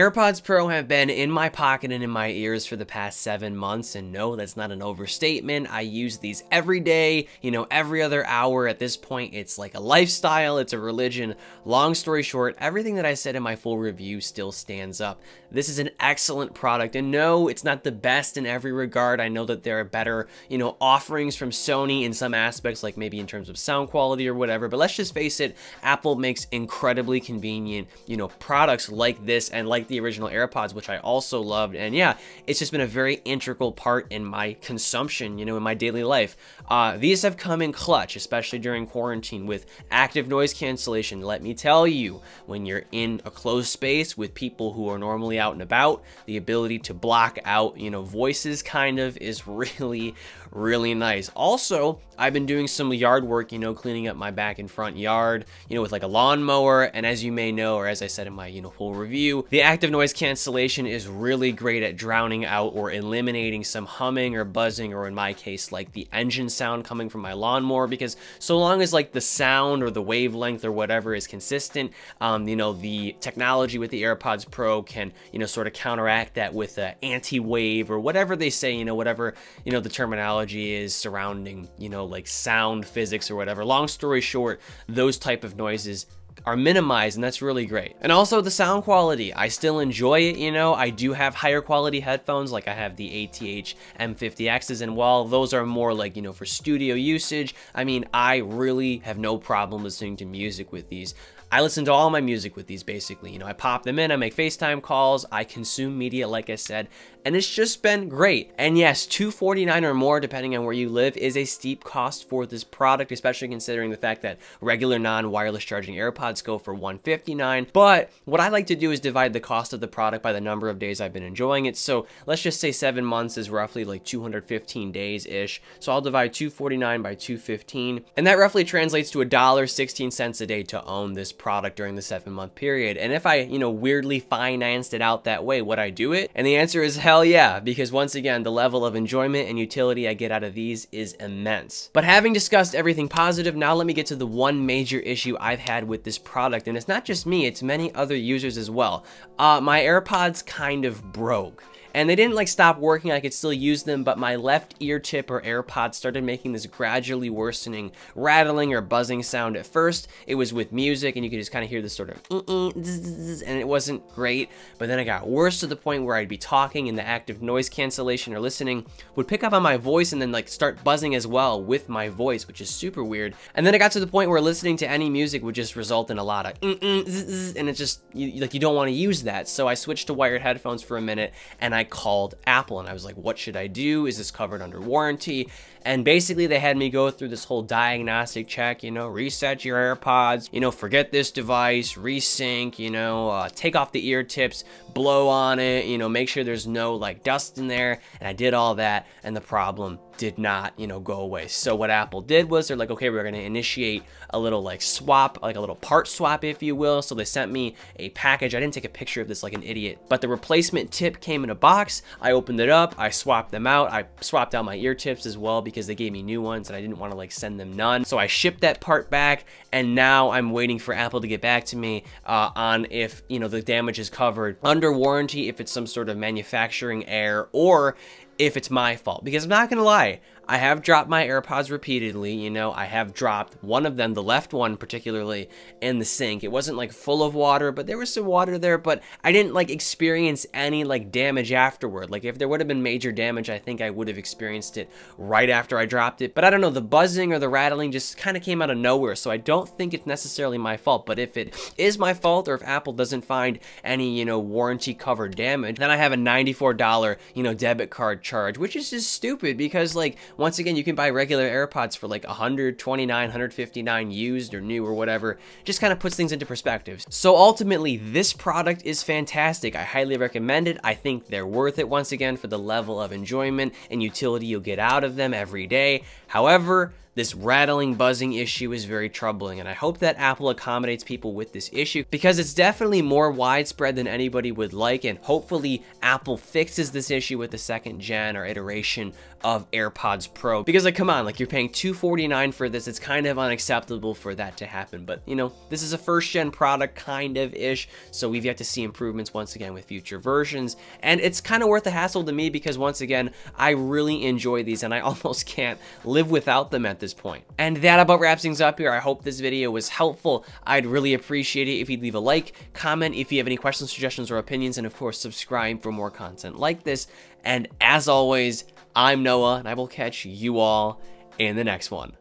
AirPods Pro have been in my pocket and in my ears for the past seven months, and no, that's not an overstatement. I use these every day, you know, every other hour. At this point, it's like a lifestyle, it's a religion. Long story short, everything that I said in my full review still stands up. This is an excellent product, and no, it's not the best in every regard. I know that there are better, you know, offerings from Sony in some aspects, like maybe in terms of sound quality or whatever, but let's just face it, Apple makes incredibly convenient, you know, products like this and like the original AirPods, which I also loved. And yeah, it's just been a very integral part in my consumption, you know, in my daily life. Uh, these have come in clutch, especially during quarantine with active noise cancellation. Let me tell you, when you're in a closed space with people who are normally out and about, the ability to block out, you know, voices kind of is really, really nice. Also, I've been doing some yard work, you know, cleaning up my back and front yard, you know, with like a lawnmower. And as you may know, or as I said in my, you know, full review, the active noise cancellation is really great at drowning out or eliminating some humming or buzzing, or in my case, like the engine sound coming from my lawnmower, because so long as like the sound or the wavelength or whatever is consistent, um, you know, the technology with the AirPods Pro can, you know, sort of counteract that with uh, anti-wave or whatever they say, you know, whatever, you know, the terminology is surrounding, you know, like sound physics or whatever. Long story short, those type of noises are minimized and that's really great. And also the sound quality, I still enjoy it, you know, I do have higher quality headphones like I have the ATH M50Xs and while those are more like, you know, for studio usage, I mean, I really have no problem listening to music with these. I listen to all my music with these basically. You know, I pop them in, I make FaceTime calls, I consume media, like I said, and it's just been great. And yes, 249 or more, depending on where you live, is a steep cost for this product, especially considering the fact that regular non wireless charging AirPods pods go for 159 but what I like to do is divide the cost of the product by the number of days I've been enjoying it. So let's just say seven months is roughly like 215 days ish. So I'll divide 249 by 215. And that roughly translates to a dollar 16 cents a day to own this product during the seven month period. And if I, you know, weirdly financed it out that way, would I do it? And the answer is hell yeah, because once again, the level of enjoyment and utility I get out of these is immense. But having discussed everything positive, now let me get to the one major issue I've had with this this product, and it's not just me, it's many other users as well. Uh, my AirPods kind of broke and they didn't like stop working i could still use them but my left ear tip or airpod started making this gradually worsening rattling or buzzing sound at first it was with music and you could just kind of hear this sort of and it wasn't great but then it got worse to the point where i'd be talking and the active noise cancellation or listening would pick up on my voice and then like start buzzing as well with my voice which is super weird and then it got to the point where listening to any music would just result in a lot of and it just you, like you don't want to use that so i switched to wired headphones for a minute and i I called Apple and I was like, what should I do? Is this covered under warranty? And basically, they had me go through this whole diagnostic check, you know, reset your AirPods, you know, forget this device, resync, you know, uh, take off the ear tips, blow on it, you know, make sure there's no like dust in there. And I did all that and the problem did not, you know, go away. So what Apple did was they're like, okay, we're going to initiate a little like swap, like a little part swap, if you will. So they sent me a package. I didn't take a picture of this like an idiot, but the replacement tip came in a box. I opened it up. I swapped them out. I swapped out my ear tips as well because they gave me new ones and I didn't want to like send them none. So I shipped that part back and now I'm waiting for Apple to get back to me uh, on if, you know, the damage is covered under warranty, if it's some sort of manufacturing error or if it's my fault. Because I'm not going to lie, I have dropped my AirPods repeatedly, you know, I have dropped one of them, the left one particularly, in the sink. It wasn't like full of water, but there was some water there, but I didn't like experience any like damage afterward. Like if there would have been major damage, I think I would have experienced it right after I dropped it. But I don't know, the buzzing or the rattling just kind of came out of nowhere, so I don't think it's necessarily my fault. But if it is my fault or if Apple doesn't find any, you know, warranty covered damage, then I have a $94, you know, debit card charge, which is just stupid because like once again, you can buy regular AirPods for like 129, 159 used or new or whatever. Just kind of puts things into perspective. So ultimately, this product is fantastic. I highly recommend it. I think they're worth it once again for the level of enjoyment and utility you'll get out of them every day. However, this rattling buzzing issue is very troubling, and I hope that Apple accommodates people with this issue because it's definitely more widespread than anybody would like, and hopefully Apple fixes this issue with the second gen or iteration of AirPods Pro. Because like, come on, like you're paying 249 for this, it's kind of unacceptable for that to happen. But you know, this is a first gen product kind of ish, so we've yet to see improvements once again with future versions, and it's kind of worth the hassle to me because once again, I really enjoy these and I almost can't live without them at this point. And that about wraps things up here. I hope this video was helpful. I'd really appreciate it if you'd leave a like, comment if you have any questions, suggestions, or opinions, and of course, subscribe for more content like this. And as always, I'm Noah, and I will catch you all in the next one.